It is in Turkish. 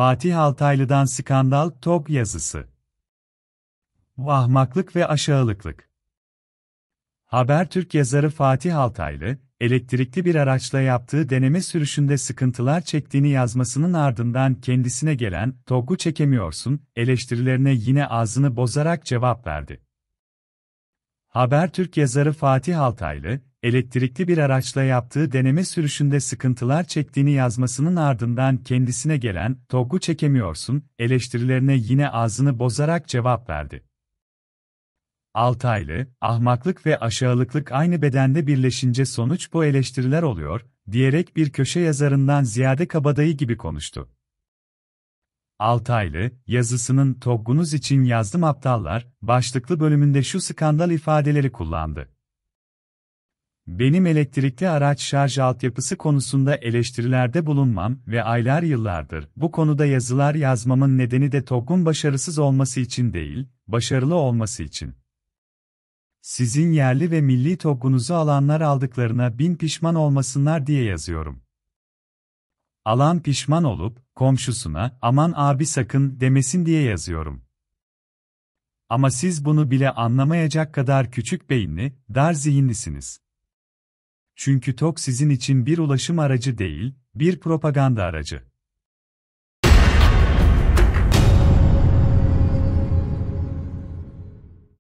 Fatih Altaylı'dan skandal top yazısı. Vahmaklık ve aşağılıklık. Habertürk yazarı Fatih Altaylı, elektrikli bir araçla yaptığı deneme sürüşünde sıkıntılar çektiğini yazmasının ardından kendisine gelen "Toku çekemiyorsun" eleştirilerine yine ağzını bozarak cevap verdi. Habertürk yazarı Fatih Altaylı, elektrikli bir araçla yaptığı deneme sürüşünde sıkıntılar çektiğini yazmasının ardından kendisine gelen "Togu çekemiyorsun" eleştirilerine yine ağzını bozarak cevap verdi. Altaylı, ahmaklık ve aşağılıklık aynı bedende birleşince sonuç bu eleştiriler oluyor, diyerek bir köşe yazarından ziyade kabadayı gibi konuştu. Altaylı, yazısının "Togunuz için yazdım aptallar, başlıklı bölümünde şu skandal ifadeleri kullandı. Benim elektrikli araç şarj altyapısı konusunda eleştirilerde bulunmam ve aylar yıllardır bu konuda yazılar yazmamın nedeni de TOG'un başarısız olması için değil, başarılı olması için. Sizin yerli ve milli TOG'unuzu alanlar aldıklarına bin pişman olmasınlar diye yazıyorum. Alan pişman olup, komşusuna aman abi sakın demesin diye yazıyorum. Ama siz bunu bile anlamayacak kadar küçük beyinli, dar zihinlisiniz. Çünkü TOK sizin için bir ulaşım aracı değil, bir propaganda aracı.